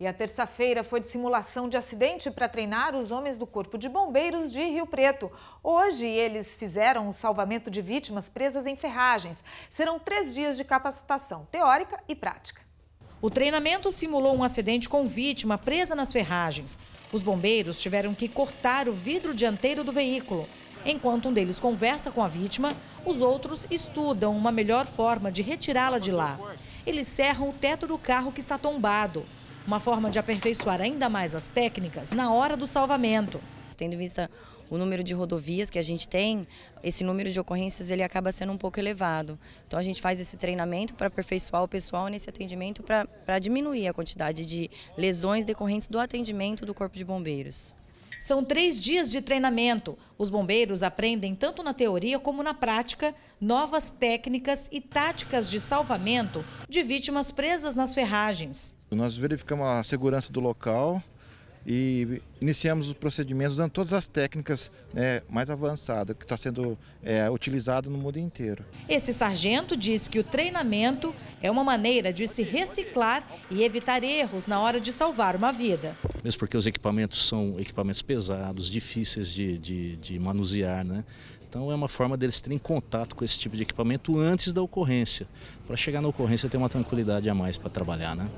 E a terça-feira foi de simulação de acidente para treinar os homens do Corpo de Bombeiros de Rio Preto. Hoje eles fizeram o salvamento de vítimas presas em ferragens. Serão três dias de capacitação teórica e prática. O treinamento simulou um acidente com vítima presa nas ferragens. Os bombeiros tiveram que cortar o vidro dianteiro do veículo. Enquanto um deles conversa com a vítima, os outros estudam uma melhor forma de retirá-la de lá. Eles cerram o teto do carro que está tombado. Uma forma de aperfeiçoar ainda mais as técnicas na hora do salvamento. Tendo em vista o número de rodovias que a gente tem, esse número de ocorrências ele acaba sendo um pouco elevado. Então a gente faz esse treinamento para aperfeiçoar o pessoal nesse atendimento para diminuir a quantidade de lesões decorrentes do atendimento do Corpo de Bombeiros. São três dias de treinamento. Os bombeiros aprendem, tanto na teoria como na prática, novas técnicas e táticas de salvamento de vítimas presas nas ferragens. Nós verificamos a segurança do local e iniciamos os procedimentos usando todas as técnicas né, mais avançadas que está sendo é, utilizado no mundo inteiro. Esse sargento diz que o treinamento é uma maneira de se reciclar e evitar erros na hora de salvar uma vida. Mesmo porque os equipamentos são equipamentos pesados, difíceis de, de, de manusear, né? Então é uma forma deles terem contato com esse tipo de equipamento antes da ocorrência, para chegar na ocorrência ter uma tranquilidade a mais para trabalhar, né?